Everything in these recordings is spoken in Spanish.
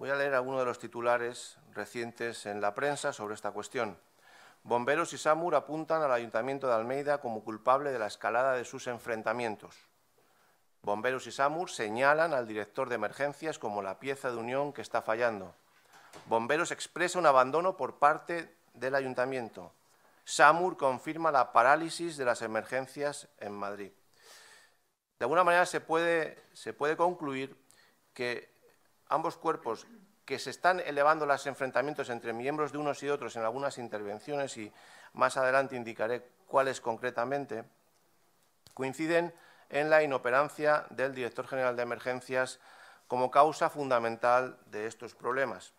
Voy a leer uno de los titulares recientes en la prensa sobre esta cuestión. Bomberos y SAMUR apuntan al Ayuntamiento de Almeida como culpable de la escalada de sus enfrentamientos. Bomberos y SAMUR señalan al director de emergencias como la pieza de unión que está fallando. Bomberos expresa un abandono por parte del Ayuntamiento. SAMUR confirma la parálisis de las emergencias en Madrid. De alguna manera se puede, se puede concluir que ambos cuerpos que se están elevando los enfrentamientos entre miembros de unos y otros en algunas intervenciones y más adelante indicaré cuáles concretamente, coinciden en la inoperancia del director general de emergencias como causa fundamental de estos problemas.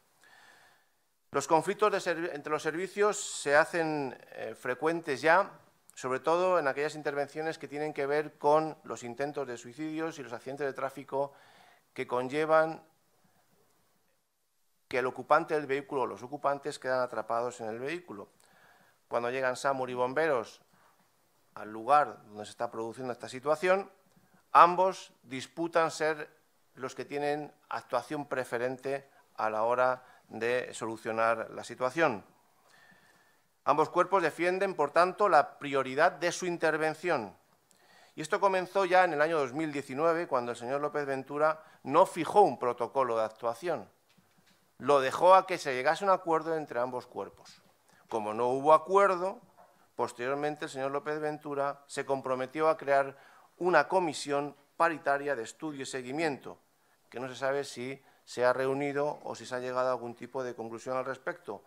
Los conflictos entre los servicios se hacen eh, frecuentes ya, sobre todo en aquellas intervenciones que tienen que ver con los intentos de suicidios y los accidentes de tráfico que conllevan que el ocupante del vehículo o los ocupantes quedan atrapados en el vehículo. Cuando llegan SAMUR y bomberos al lugar donde se está produciendo esta situación, ambos disputan ser los que tienen actuación preferente a la hora de solucionar la situación. Ambos cuerpos defienden, por tanto, la prioridad de su intervención. Y esto comenzó ya en el año 2019, cuando el señor López Ventura no fijó un protocolo de actuación lo dejó a que se llegase a un acuerdo entre ambos cuerpos. Como no hubo acuerdo, posteriormente el señor López Ventura se comprometió a crear una comisión paritaria de estudio y seguimiento, que no se sabe si se ha reunido o si se ha llegado a algún tipo de conclusión al respecto.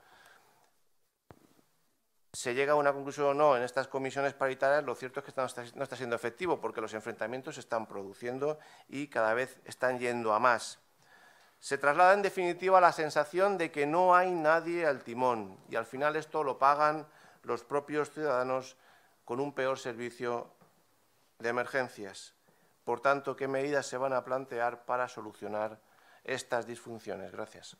Se llega a una conclusión o no en estas comisiones paritarias, lo cierto es que no está, siendo efectivo porque los enfrentamientos se están produciendo y cada vez están yendo a más. Se traslada en definitiva la sensación de que no hay nadie al timón y al final esto lo pagan los propios ciudadanos con un peor servicio de emergencias. Por tanto, ¿qué medidas se van a plantear para solucionar estas disfunciones? Gracias.